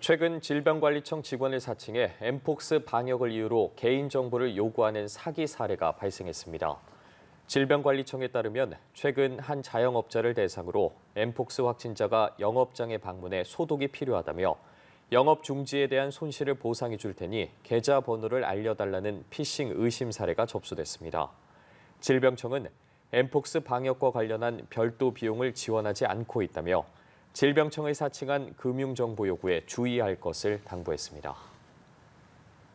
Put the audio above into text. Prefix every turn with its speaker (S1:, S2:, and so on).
S1: 최근 질병관리청 직원을 사칭해 엠폭스 방역을 이유로 개인정보를 요구하는 사기 사례가 발생했습니다. 질병관리청에 따르면 최근 한 자영업자를 대상으로 엠폭스 확진자가 영업장에 방문해 소독이 필요하다며 영업 중지에 대한 손실을 보상해 줄 테니 계좌 번호를 알려달라는 피싱 의심 사례가 접수됐습니다. 질병청은 엠폭스 방역과 관련한 별도 비용을 지원하지 않고 있다며 질병청의 사칭한 금융정보 요구에 주의할 것을 당부했습니다.